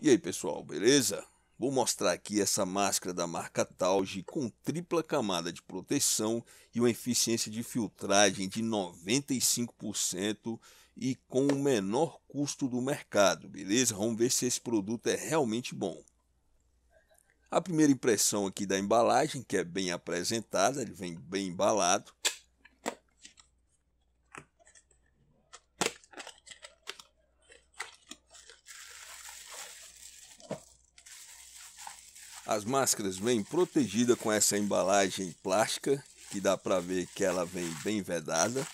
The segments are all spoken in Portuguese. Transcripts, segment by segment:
E aí pessoal, beleza? Vou mostrar aqui essa máscara da marca Tauge com tripla camada de proteção e uma eficiência de filtragem de 95% e com o menor custo do mercado, beleza? Vamos ver se esse produto é realmente bom. A primeira impressão aqui da embalagem, que é bem apresentada, ele vem bem embalado. As máscaras vêm protegida com essa embalagem plástica, que dá para ver que ela vem bem vedada.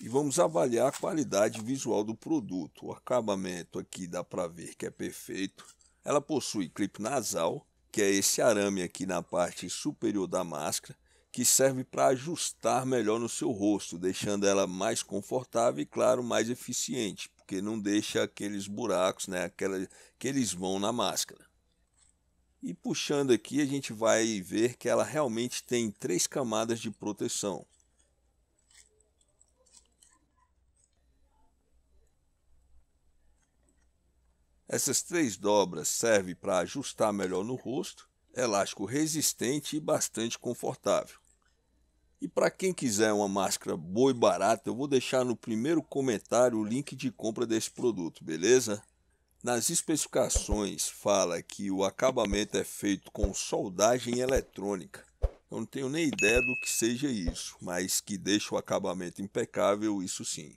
e vamos avaliar a qualidade visual do produto. O acabamento aqui dá para ver que é perfeito. Ela possui clipe nasal, que é esse arame aqui na parte superior da máscara, que serve para ajustar melhor no seu rosto, deixando ela mais confortável e, claro, mais eficiente, porque não deixa aqueles buracos, né, aquela, aqueles vão na máscara. E puxando aqui, a gente vai ver que ela realmente tem três camadas de proteção. Essas três dobras servem para ajustar melhor no rosto, elástico resistente e bastante confortável. E para quem quiser uma máscara boa e barata, eu vou deixar no primeiro comentário o link de compra desse produto, beleza? Nas especificações fala que o acabamento é feito com soldagem eletrônica. Eu não tenho nem ideia do que seja isso, mas que deixa o acabamento impecável, isso sim.